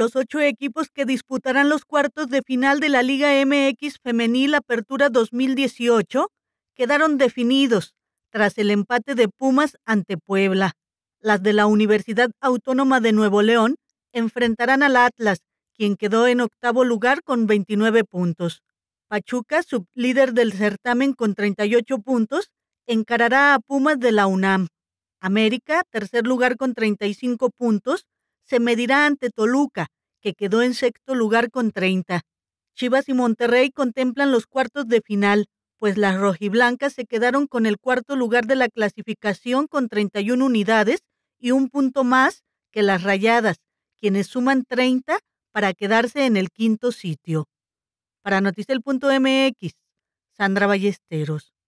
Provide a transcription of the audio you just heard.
los ocho equipos que disputarán los cuartos de final de la Liga MX Femenil Apertura 2018 quedaron definidos tras el empate de Pumas ante Puebla. Las de la Universidad Autónoma de Nuevo León enfrentarán al Atlas, quien quedó en octavo lugar con 29 puntos. Pachuca, sublíder del certamen con 38 puntos, encarará a Pumas de la UNAM. América, tercer lugar con 35 puntos, se medirá ante Toluca, que quedó en sexto lugar con 30. Chivas y Monterrey contemplan los cuartos de final, pues las rojiblancas se quedaron con el cuarto lugar de la clasificación con 31 unidades y un punto más que las rayadas, quienes suman 30 para quedarse en el quinto sitio. Para Noticel.mx, Sandra Ballesteros.